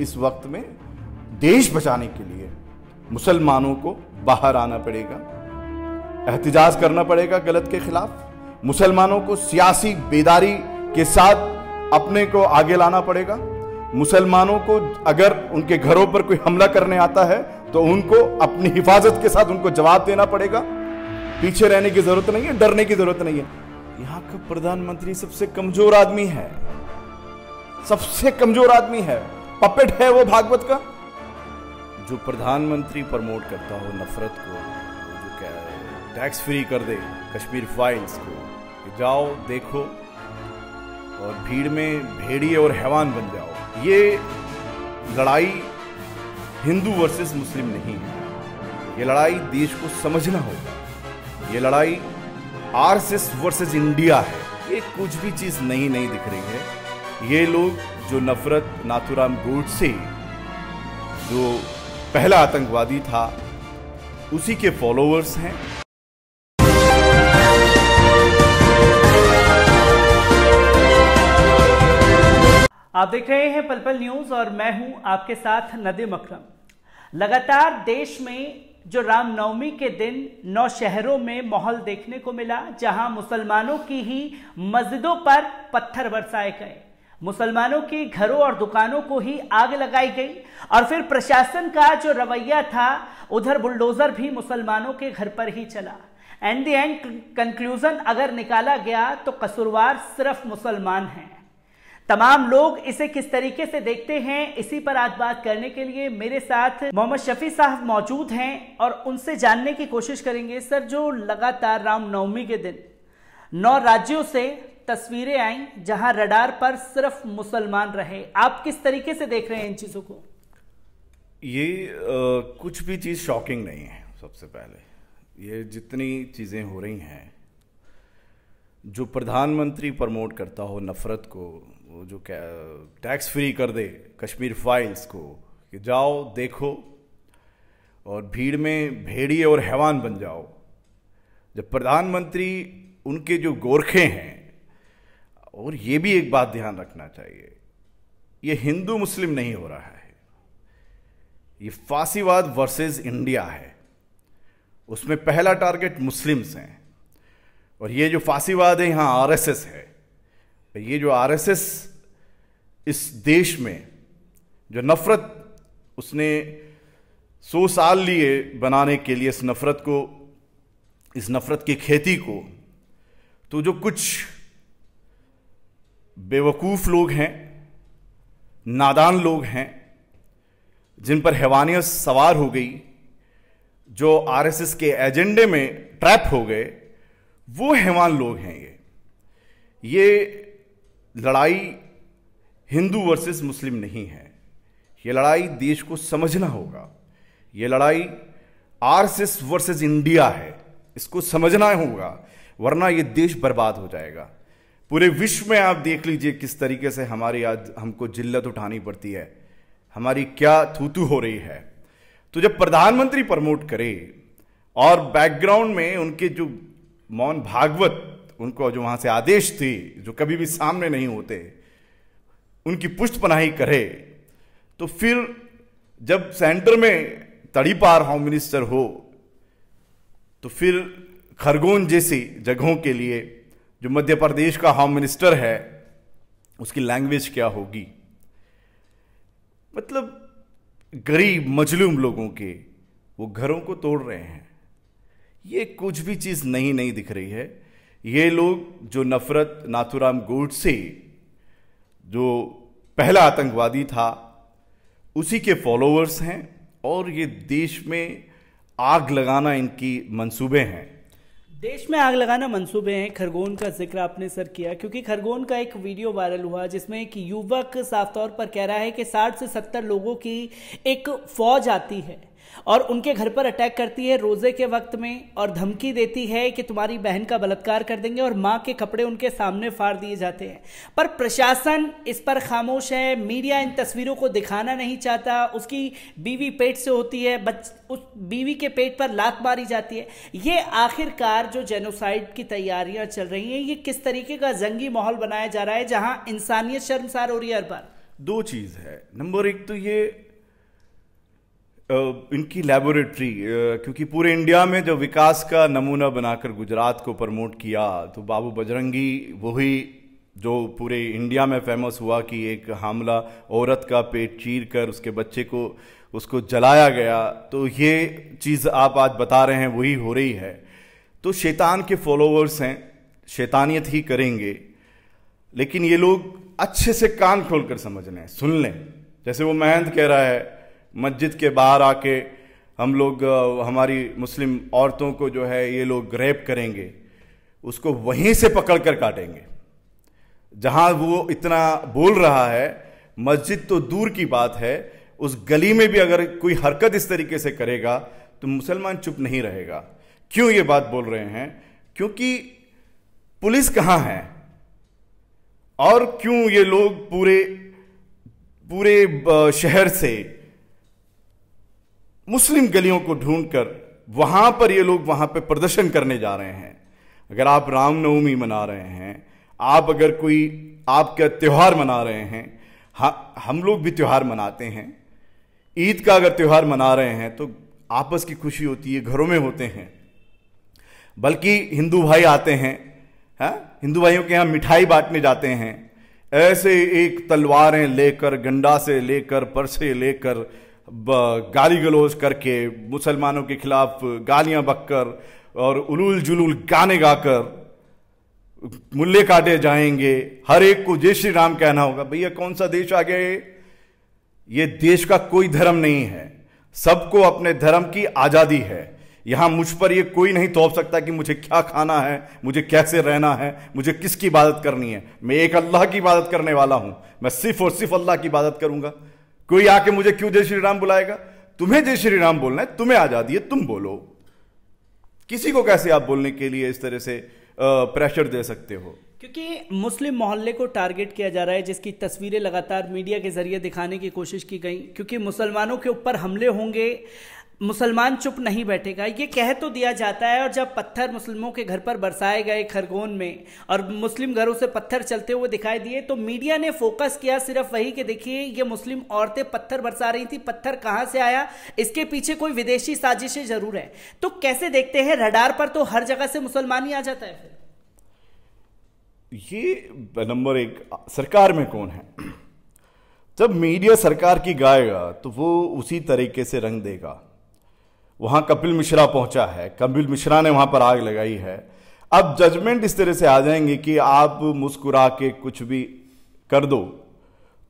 इस वक्त में देश बचाने के लिए मुसलमानों को बाहर आना पड़ेगा एहतजाज करना पड़ेगा गलत के खिलाफ मुसलमानों को सियासी बेदारी के साथ अपने को आगे लाना पड़ेगा मुसलमानों को अगर उनके घरों पर कोई हमला करने आता है तो उनको अपनी हिफाजत के साथ उनको जवाब देना पड़ेगा पीछे रहने की जरूरत नहीं है डरने की जरूरत नहीं है यहाँ का प्रधानमंत्री सबसे कमजोर आदमी है सबसे कमजोर आदमी है पपेट है वो भागवत का जो प्रधानमंत्री प्रमोट करता हो नफरत को जो क्या टैक्स फ्री कर दे कश्मीर फाइल्स को जाओ देखो और भीड़ में भेड़िए और हैवान बन जाओ ये लड़ाई हिंदू वर्सेस मुस्लिम नहीं है ये लड़ाई देश को समझना होगा ये लड़ाई आरएसएस वर्सेस इंडिया है ये कुछ भी चीज़ नई नहीं दिख रही है ये लोग जो नफरत नाथुराम गोडसे जो पहला आतंकवादी था उसी के फॉलोअर्स हैं आप देख रहे हैं पल पल न्यूज और मैं हूं आपके साथ नदीम अक्रम लगातार देश में जो रामनवमी के दिन नौ शहरों में माहौल देखने को मिला जहां मुसलमानों की ही मस्जिदों पर पत्थर बरसाए गए मुसलमानों के घरों और दुकानों को ही आग लगाई गई और फिर प्रशासन का जो रवैया था उधर बुलडोजर भी मुसलमानों के घर पर ही चला एंड दी एंड कंक्लूजन अगर निकाला गया तो कसूरवार सिर्फ मुसलमान हैं तमाम लोग इसे किस तरीके से देखते हैं इसी पर आज बात करने के लिए मेरे साथ मोहम्मद शफी साहब मौजूद हैं और उनसे जानने की कोशिश करेंगे सर जो लगातार रामनवमी के दिन नौ राज्यों से तस्वीरें आई जहां रडार पर सिर्फ मुसलमान रहे आप किस तरीके से देख रहे हैं इन चीजों को ये आ, कुछ भी चीज शॉकिंग नहीं है सबसे पहले ये जितनी चीजें हो रही हैं जो प्रधानमंत्री प्रमोट करता हो नफरत को वो जो टैक्स फ्री कर दे कश्मीर फाइल्स को कि जाओ देखो और भीड़ में भेड़िए और हैवान बन जाओ जब प्रधानमंत्री उनके जो गोरखे हैं और ये भी एक बात ध्यान रखना चाहिए ये हिंदू मुस्लिम नहीं हो रहा है ये फासीवाद वर्सेस इंडिया है उसमें पहला टारगेट मुस्लिम्स हैं और ये जो फासीवाद है यहाँ आर है ये जो आर इस देश में जो नफ़रत उसने सौ साल लिए बनाने के लिए इस नफ़रत को इस नफ़रत की खेती को तो जो कुछ बेवकूफ़ लोग हैं नादान लोग हैं जिन पर हैवानियत सवार हो गई जो आरएसएस के एजेंडे में ट्रैप हो गए वो हैवान लोग हैं ये ये लड़ाई हिंदू वर्सेस मुस्लिम नहीं है ये लड़ाई देश को समझना होगा ये लड़ाई आरएसएस वर्सेस इंडिया है इसको समझना होगा वरना ये देश बर्बाद हो जाएगा पूरे विश्व में आप देख लीजिए किस तरीके से हमारी आज हमको जिल्लत उठानी पड़ती है हमारी क्या थूतू हो रही है तो जब प्रधानमंत्री प्रमोट करे और बैकग्राउंड में उनके जो मौन भागवत उनको जो वहां से आदेश थे जो कभी भी सामने नहीं होते उनकी पुष्ट पनाही करे तो फिर जब सेंटर में तड़ी पार होम मिनिस्टर हो तो फिर खरगोन जैसी जगहों के लिए जो मध्य प्रदेश का होम मिनिस्टर है उसकी लैंग्वेज क्या होगी मतलब गरीब मजलूम लोगों के वो घरों को तोड़ रहे हैं ये कुछ भी चीज़ नहीं नहीं दिख रही है ये लोग जो नफरत नाथुराम से जो पहला आतंकवादी था उसी के फॉलोअर्स हैं और ये देश में आग लगाना इनकी मंसूबे हैं देश में आग लगाना मंसूबे हैं खरगोन का जिक्र आपने सर किया क्योंकि खरगोन का एक वीडियो वायरल हुआ जिसमें एक युवक साफ तौर पर कह रहा है कि 60 से 70 लोगों की एक फौज आती है और उनके घर पर अटैक करती है रोजे के वक्त में और धमकी देती है कि तुम्हारी बहन का बलात्कार कर देंगे और मां के कपड़े उनके सामने फाड़ दिए जाते हैं पर प्रशासन इस पर खामोश है मीडिया इन तस्वीरों को दिखाना नहीं चाहता उसकी बीवी पेट से होती है बच उस बीवी के पेट पर लात मारी जाती है ये आखिरकार जो जेनोसाइड की तैयारियां चल रही हैं ये किस तरीके का जंगी माहौल बनाया जा रहा है जहां इंसानियत शर्मसार हो रही है हर बार दो चीज है नंबर एक तो ये इनकी लेबोरेटरी क्योंकि पूरे इंडिया में जो विकास का नमूना बनाकर गुजरात को प्रमोट किया तो बाबू बजरंगी वही जो पूरे इंडिया में फेमस हुआ कि एक हमला औरत का पेट चीर कर उसके बच्चे को उसको जलाया गया तो ये चीज़ आप आज बता रहे हैं वही हो रही है तो शैतान के फॉलोअर्स हैं शैतानियत ही करेंगे लेकिन ये लोग अच्छे से कान खोल कर समझ लें सुन लें जैसे वो महंत कह रहा है मस्जिद के बाहर आके हम लोग हमारी मुस्लिम औरतों को जो है ये लोग रेप करेंगे उसको वहीं से पकड़ कर काटेंगे जहाँ वो इतना बोल रहा है मस्जिद तो दूर की बात है उस गली में भी अगर कोई हरकत इस तरीके से करेगा तो मुसलमान चुप नहीं रहेगा क्यों ये बात बोल रहे हैं क्योंकि पुलिस कहाँ है और क्यों ये लोग पूरे पूरे शहर से मुस्लिम गलियों को ढूंढकर वहाँ पर ये लोग वहां पर प्रदर्शन करने जा रहे हैं अगर आप रामनवमी मना रहे हैं आप अगर कोई आपका त्यौहार मना रहे हैं हम लोग भी त्यौहार मनाते हैं ईद का अगर त्यौहार मना रहे हैं तो आपस की खुशी होती है घरों में होते हैं बल्कि हिंदू भाई आते हैं है? हाँ? हिंदू भाइयों के यहाँ मिठाई बांटने जाते हैं ऐसे एक तलवारें लेकर गंडा से लेकर परसे लेकर गाली गलोज करके मुसलमानों के खिलाफ गालियां बककर और उलूल जुलूल गाने गाकर मुल्ले काटे जाएंगे हर एक को जय श्री राम कहना होगा भैया कौन सा देश आ गया ये देश का कोई धर्म नहीं है सबको अपने धर्म की आज़ादी है यहां मुझ पर ये कोई नहीं तोप सकता कि मुझे क्या खाना है मुझे कैसे रहना है मुझे किसकी इबादत करनी है मैं एक अल्लाह की इबादत करने वाला हूँ मैं सिर्फ और सिर्फ अल्लाह की इबादत करूंगा कोई आके मुझे क्यों जय श्री राम बुलाएगा तुम्हें जय श्री राम बोलना है तुम्हें आजादी है तुम बोलो किसी को कैसे आप बोलने के लिए इस तरह से प्रेशर दे सकते हो क्योंकि मुस्लिम मोहल्ले को टारगेट किया जा रहा है जिसकी तस्वीरें लगातार मीडिया के जरिए दिखाने की कोशिश की गई क्योंकि मुसलमानों के ऊपर हमले होंगे मुसलमान चुप नहीं बैठेगा ये कह तो दिया जाता है और जब पत्थर मुस्लिमों के घर पर बरसाए गए खरगोन में और मुस्लिम घरों से पत्थर चलते हुए दिखाई दिए तो मीडिया ने फोकस किया सिर्फ वही कि देखिए ये मुस्लिम औरतें पत्थर बरसा रही थी पत्थर कहाँ से आया इसके पीछे कोई विदेशी साजिशें जरूर है तो कैसे देखते हैं रडार पर तो हर जगह से मुसलमान ही आ जाता है फिर ये नंबर एक सरकार में कौन है जब मीडिया सरकार की गाएगा तो वो उसी तरीके से रंग देगा वहाँ कपिल मिश्रा पहुँचा है कपिल मिश्रा ने वहाँ पर आग लगाई है अब जजमेंट इस तरह से आ जाएंगे कि आप मुस्कुरा के कुछ भी कर दो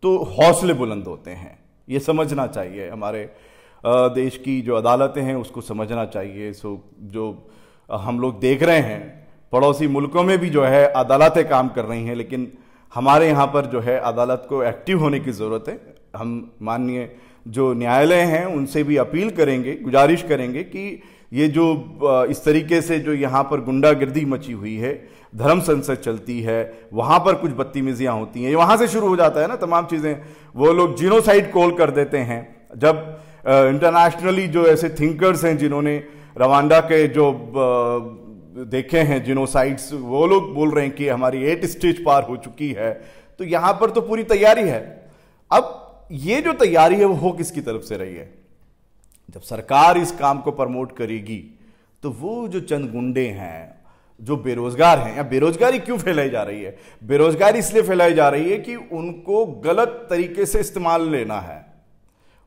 तो हौसले बुलंद होते हैं ये समझना चाहिए हमारे देश की जो अदालतें हैं उसको समझना चाहिए सो जो हम लोग देख रहे हैं पड़ोसी मुल्कों में भी जो है अदालतें काम कर रही हैं लेकिन हमारे यहाँ पर जो है अदालत को एक्टिव होने की ज़रूरत है हम माननीय जो न्यायालय हैं उनसे भी अपील करेंगे गुजारिश करेंगे कि ये जो इस तरीके से जो यहाँ पर गुंडागर्दी मची हुई है धर्म संसद चलती है वहाँ पर कुछ बदतमीजियाँ होती हैं वहाँ से शुरू हो जाता है ना तमाम चीज़ें वो लोग जीनोसाइड कॉल कर देते हैं जब इंटरनेशनली जो ऐसे थिंकर्स हैं जिन्होंने रवांडा के जो देखे हैं जिनोसाइड्स वो लोग बोल रहे हैं कि हमारी एट स्टेज पार हो चुकी है तो यहाँ पर तो पूरी तैयारी है अब ये जो तैयारी है वो हो किसकी तरफ से रही है जब सरकार इस काम को प्रमोट करेगी तो वो जो चंद गुंडे हैं जो बेरोजगार हैं या बेरोजगारी क्यों फैलाई जा रही है बेरोजगारी इसलिए फैलाई जा रही है कि उनको गलत तरीके से इस्तेमाल लेना है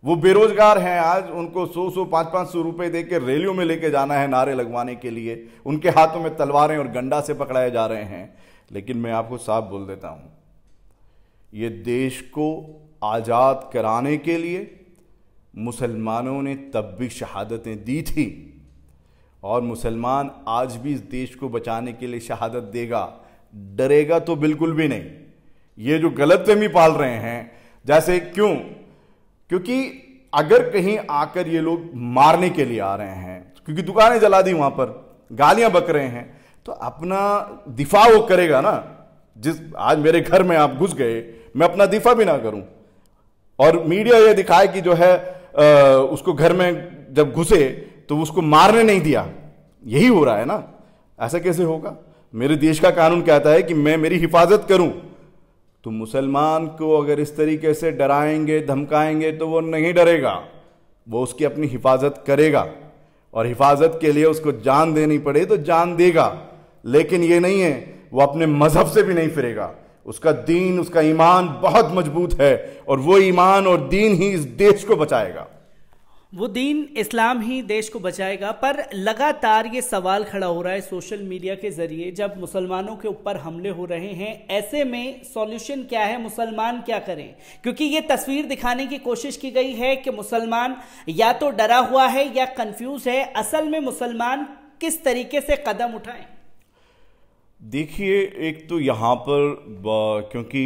वो बेरोजगार हैं आज उनको सौ सौ पाँच पाँच सौ रुपये दे के रैलियों में लेके जाना है नारे लगवाने के लिए उनके हाथों में तलवारें और गंडा से पकड़ाए जा रहे हैं लेकिन मैं आपको साफ बोल देता हूँ ये देश को आज़ाद कराने के लिए मुसलमानों ने तब भी शहादतें दी थी और मुसलमान आज भी इस देश को बचाने के लिए शहादत देगा डरेगा तो बिल्कुल भी नहीं ये जो गलत फहमी पाल रहे हैं जैसे क्यों क्योंकि अगर कहीं आकर ये लोग मारने के लिए आ रहे हैं क्योंकि दुकानें जला दी वहां पर गालियां बक रहे हैं तो अपना दिफा वो करेगा ना जिस आज मेरे घर में आप घुस गए मैं अपना दिफा भी ना करूं और मीडिया ये दिखाए कि जो है आ, उसको घर में जब घुसे तो उसको मारने नहीं दिया यही हो रहा है ना ऐसा कैसे होगा मेरे देश का कानून कहता है कि मैं मेरी हिफाजत करूं तो मुसलमान को अगर इस तरीके से डराएंगे धमकाएंगे तो वो नहीं डरेगा वो उसकी अपनी हिफाजत करेगा और हिफाजत के लिए उसको जान देनी पड़े तो जान देगा लेकिन ये नहीं है वो अपने मजहब से भी नहीं फिरेगा उसका दीन उसका ईमान बहुत मजबूत है और वो ईमान और दीन ही इस देश को बचाएगा वो दीन इस्लाम ही देश को बचाएगा पर लगातार ये सवाल खड़ा हो रहा है सोशल मीडिया के जरिए जब मुसलमानों के ऊपर हमले हो रहे हैं ऐसे में सॉल्यूशन क्या है मुसलमान क्या करें क्योंकि ये तस्वीर दिखाने की कोशिश की गई है कि मुसलमान या तो डरा हुआ है या कंफ्यूज है असल में मुसलमान किस तरीके से कदम उठाएं देखिए एक तो यहाँ पर क्योंकि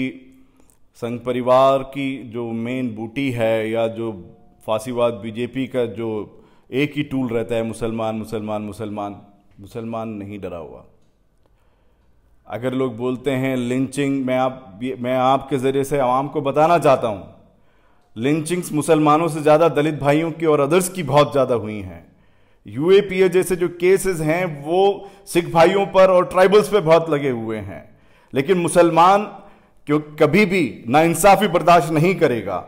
संघ परिवार की जो मेन बूटी है या जो फांसीवाद बीजेपी का जो एक ही टूल रहता है मुसलमान मुसलमान मुसलमान मुसलमान नहीं डरा हुआ अगर लोग बोलते हैं लिंचिंग मैं आप मैं आपके ज़रिए से आवाम को बताना चाहता हूँ लिंचिंग्स मुसलमानों से ज़्यादा दलित भाइयों की और अदर्स की बहुत ज़्यादा हुई हैं यूएपीए जैसे जो केसेस हैं वो सिख भाइयों पर और ट्राइबल्स पे बहुत लगे हुए हैं लेकिन मुसलमान क्यों कभी भी नाइंसाफ़ी बर्दाश्त नहीं करेगा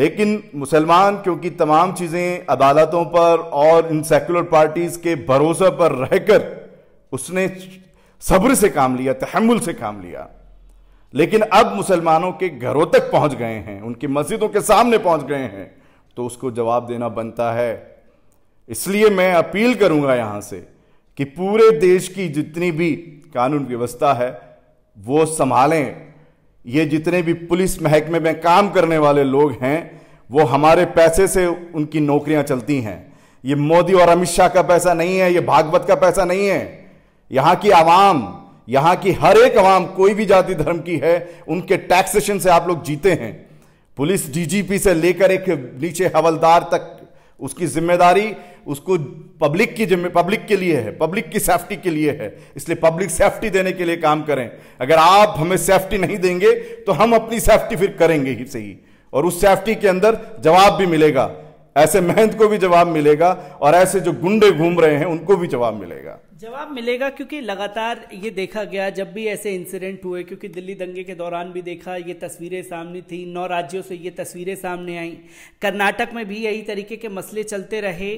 लेकिन मुसलमान क्योंकि तमाम चीज़ें अदालतों पर और इन सेकुलर पार्टीज़ के भरोसे पर रहकर उसने सब्र से काम लिया तहमुल से काम लिया लेकिन अब मुसलमानों के घरों तक पहुंच गए हैं उनकी मस्जिदों के सामने पहुंच गए हैं तो उसको जवाब देना बनता है इसलिए मैं अपील करूंगा यहां से कि पूरे देश की जितनी भी कानून व्यवस्था है वो संभालें ये जितने भी पुलिस महकमे में काम करने वाले लोग हैं वो हमारे पैसे से उनकी नौकरियां चलती हैं ये मोदी और अमित शाह का पैसा नहीं है ये भागवत का पैसा नहीं है यहाँ की आवाम यहाँ की हर एक आवाम कोई भी जाति धर्म की है उनके टैक्सेशन से आप लोग जीते हैं पुलिस डीजीपी से लेकर एक नीचे हवलदार तक उसकी जिम्मेदारी उसको पब्लिक की जिम्मे पब्लिक के लिए है पब्लिक की सेफ्टी के लिए है इसलिए पब्लिक सेफ्टी देने के लिए काम करें अगर आप हमें सेफ्टी नहीं देंगे तो हम अपनी सेफ्टी फिर करेंगे ही सही और उस सेफ्टी के अंदर जवाब भी मिलेगा ऐसे महंत को भी जवाब मिलेगा और ऐसे जो गुंडे घूम रहे हैं उनको भी जवाब मिलेगा जवाब मिलेगा क्योंकि लगातार ये देखा गया जब भी ऐसे इंसिडेंट हुए क्योंकि दिल्ली दंगे के दौरान भी देखा ये तस्वीरें सामने थी नौ राज्यों से ये तस्वीरें सामने आई कर्नाटक में भी यही तरीके के मसले चलते रहे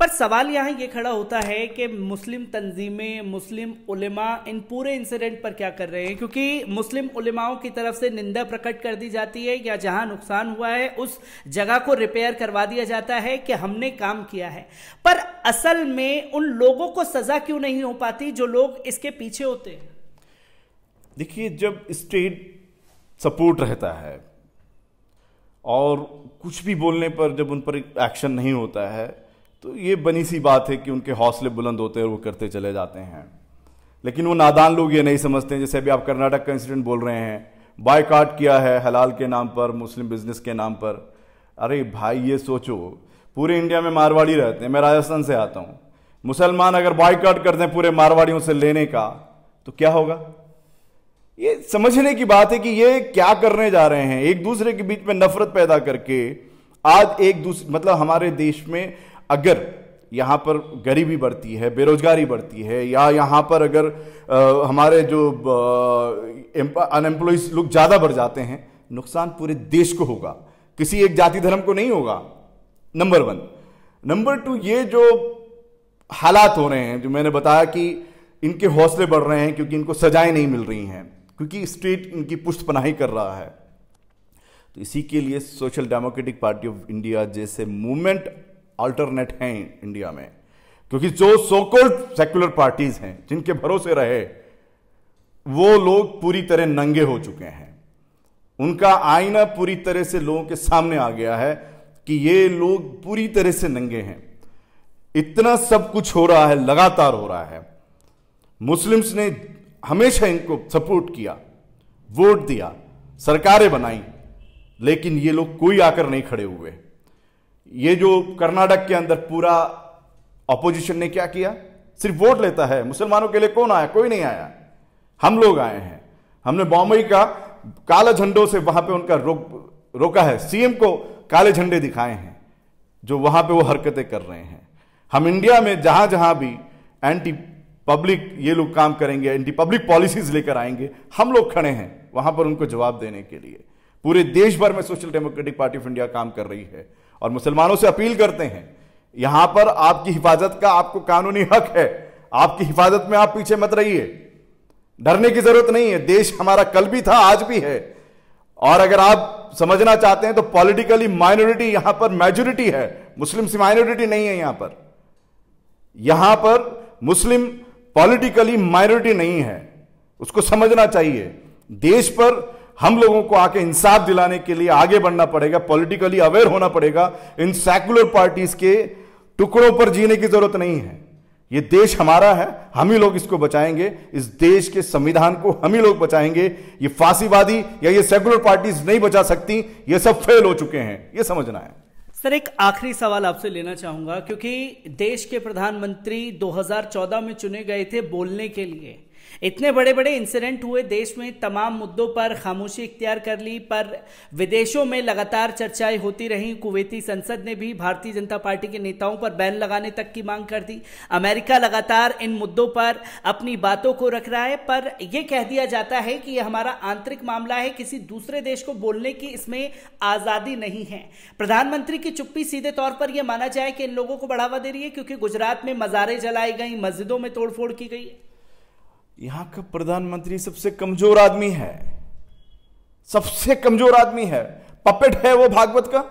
पर सवाल यहाँ ये खड़ा होता है कि मुस्लिम तंजीमें मुस्लिम उलिमा इन पूरे इंसिडेंट पर क्या कर रहे हैं क्योंकि मुस्लिम उलिमाओं की तरफ से निंदा प्रकट कर दी जाती है या जहाँ नुकसान हुआ है उस जगह को रिपेयर करवा दिया जाता है कि हमने काम किया है पर असल में उन लोगों को सज़ा क्यों नहीं हो पाती जो लोग इसके पीछे होते हैं देखिए जब स्टेट सपोर्ट रहता है और कुछ भी बोलने पर जब उन पर एक्शन नहीं होता है तो ये बनी सी बात है कि उनके हौसले बुलंद होते हैं और वो करते चले जाते हैं लेकिन वो नादान लोग ये नहीं समझते हैं जैसे अभी आप कर्नाटक का इंसिडेंट बोल रहे हैं बायकाट किया है हलाल के नाम पर मुस्लिम बिजनेस के नाम पर अरे भाई ये सोचो पूरे इंडिया में मारवाड़ी रहते हैं मैं राजस्थान से आता हूँ मुसलमान अगर बायकाट कर दें पूरे मारवाड़ियों से लेने का तो क्या होगा ये समझने की बात है कि ये क्या करने जा रहे हैं एक दूसरे के बीच में नफरत पैदा करके आज एक दूसरे मतलब हमारे देश में अगर यहाँ पर गरीबी बढ़ती है बेरोजगारी बढ़ती है या यहाँ पर अगर आ, हमारे जो अनएम्प्लॉयज लोग ज़्यादा बढ़ जाते हैं नुकसान पूरे देश को होगा किसी एक जाति धर्म को नहीं होगा नंबर वन नंबर टू ये जो हालात हो रहे हैं जो मैंने बताया कि इनके हौसले बढ़ रहे हैं क्योंकि इनको सजाएं नहीं मिल रही हैं क्योंकि स्टेट इनकी पुष्ट पनाही कर रहा है तो इसी के लिए Social Democratic Party of India जैसे मूवमेंट अल्टरनेट हैं इंडिया में क्योंकि जो सोकोल्ड सेकुलर पार्टीज हैं जिनके भरोसे रहे वो लोग पूरी तरह नंगे हो चुके हैं उनका आईना पूरी तरह से लोगों के सामने आ गया है कि ये लोग पूरी तरह से नंगे हैं इतना सब कुछ हो रहा है लगातार हो रहा है मुस्लिम्स ने हमेशा इनको सपोर्ट किया वोट दिया सरकारें बनाई लेकिन ये लोग कोई आकर नहीं खड़े हुए ये जो कर्नाटक के अंदर पूरा अपोजिशन ने क्या किया सिर्फ वोट लेता है मुसलमानों के लिए कौन आया कोई नहीं आया हम लोग आए हैं हमने बॉम्बई का काले झंडों से वहां पे उनका रोक रोका है सीएम को काले झंडे दिखाए हैं जो वहां पे वो हरकतें कर रहे हैं हम इंडिया में जहां जहां भी एंटी पब्लिक ये लोग काम करेंगे एंटी पब्लिक पॉलिसीज लेकर आएंगे हम लोग खड़े हैं वहां पर उनको जवाब देने के लिए पूरे देश भर में Social Democratic Party of India काम कर रही है और मुसलमानों से अपील करते हैं यहां पर आपकी हिफाजत का आपको कानूनी हक है आपकी हिफाजत में आप पीछे मत रहिए डरने की जरूरत नहीं है देश हमारा कल भी था आज भी है और अगर आप समझना चाहते हैं तो पॉलिटिकली माइनॉरिटी यहां पर मेजोरिटी है मुस्लिम से माइनॉरिटी नहीं है यहां पर यहां पर मुस्लिम पॉलिटिकली माइनॉरिटी नहीं है उसको समझना चाहिए देश पर हम लोगों को आके इंसाफ दिलाने के लिए आगे बढ़ना पड़ेगा पॉलिटिकली अवेयर होना पड़ेगा इन सेकुलर पार्टीज के टुकड़ों पर जीने की जरूरत नहीं है ये देश हमारा है हम ही लोग इसको बचाएंगे इस देश के संविधान को हम ही लोग बचाएंगे ये फांसीवादी या ये सेकुलर पार्टीज नहीं बचा सकती ये सब फेल हो चुके हैं ये समझना है सर एक आखिरी सवाल आपसे लेना चाहूंगा क्योंकि देश के प्रधानमंत्री 2014 में चुने गए थे बोलने के लिए इतने बड़े बड़े इंसिडेंट हुए देश में तमाम मुद्दों पर खामोशी इख्तियार कर ली पर विदेशों में लगातार चर्चाएं होती रहीं कुवैती संसद ने भी भारतीय जनता पार्टी के नेताओं पर बैन लगाने तक की मांग कर दी अमेरिका लगातार इन मुद्दों पर अपनी बातों को रख रहा है पर यह कह दिया जाता है कि यह हमारा आंतरिक मामला है किसी दूसरे देश को बोलने की इसमें आज़ादी नहीं है प्रधानमंत्री की चुप्पी सीधे तौर पर यह माना जाए कि इन लोगों को बढ़ावा दे रही है क्योंकि गुजरात में मजारे जलाई गई मस्जिदों में तोड़फोड़ की गई है यहां का प्रधानमंत्री सबसे कमजोर आदमी है सबसे कमजोर आदमी है पपेट है वो भागवत का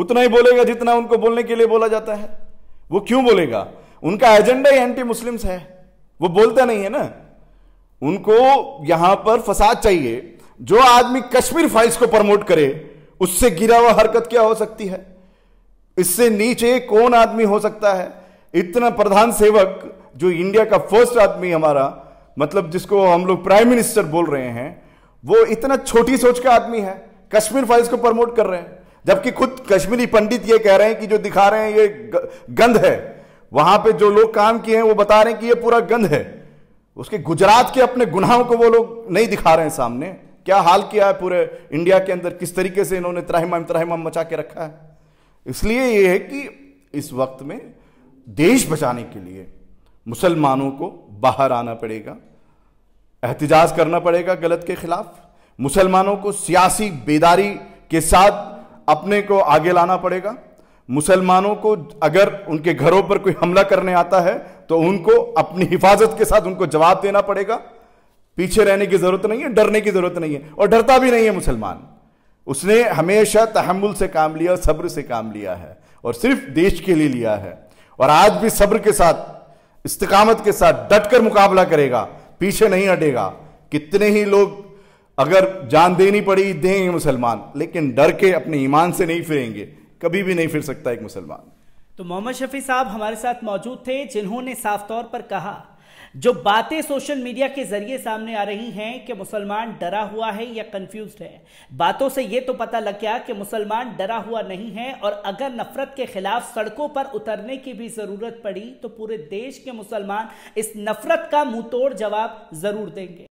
उतना ही बोलेगा जितना उनको बोलने के लिए बोला जाता है वो क्यों बोलेगा उनका एजेंडा ही एंटी मुस्लिम्स है वो बोलता नहीं है ना उनको यहां पर फसाद चाहिए जो आदमी कश्मीर फाइल्स को प्रमोट करे उससे गिरा हुआ हरकत क्या हो सकती है इससे नीचे कौन आदमी हो सकता है इतना प्रधान सेवक जो इंडिया का फर्स्ट आदमी हमारा मतलब जिसको हम लोग प्राइम मिनिस्टर बोल रहे हैं वो इतना छोटी सोच का आदमी है कश्मीर फाइल्स को प्रमोट कर रहे हैं जबकि खुद कश्मीरी पंडित ये कह रहे हैं कि जो दिखा रहे हैं ये गंध है वहां पे जो लोग काम किए हैं वो बता रहे हैं कि ये पूरा गंध है उसके गुजरात के अपने गुनाहों को वो लोग नहीं दिखा रहे हैं सामने क्या हाल किया है पूरे इंडिया के अंदर किस तरीके से इन्होंने त्राहिमाम त्राहिमाम मचा के रखा है इसलिए ये है कि इस वक्त में देश बचाने के लिए मुसलमानों को बाहर आना पड़ेगा एहतजाज करना पड़ेगा गलत के खिलाफ मुसलमानों को सियासी बेदारी के साथ अपने को आगे लाना पड़ेगा मुसलमानों को अगर उनके घरों पर कोई हमला करने आता है तो उनको अपनी हिफाजत के साथ उनको जवाब देना पड़ेगा पीछे रहने की ज़रूरत नहीं है डरने की ज़रूरत नहीं है और डरता भी नहीं है मुसलमान उसने हमेशा तहमुल से काम लिया सब्र से काम लिया है और सिर्फ देश के लिए लिया है और आज भी सब्र के साथ इस्तकामत के साथ डटकर मुकाबला करेगा पीछे नहीं हटेगा कितने ही लोग अगर जान देनी पड़ी देंगे मुसलमान लेकिन डर के अपने ईमान से नहीं फिरेंगे कभी भी नहीं फिर सकता एक मुसलमान तो मोहम्मद शफी साहब हमारे साथ मौजूद थे जिन्होंने साफ तौर पर कहा जो बातें सोशल मीडिया के जरिए सामने आ रही हैं कि मुसलमान डरा हुआ है या कंफ्यूज है बातों से यह तो पता लग गया कि मुसलमान डरा हुआ नहीं है और अगर नफरत के खिलाफ सड़कों पर उतरने की भी जरूरत पड़ी तो पूरे देश के मुसलमान इस नफरत का मुंह जवाब जरूर देंगे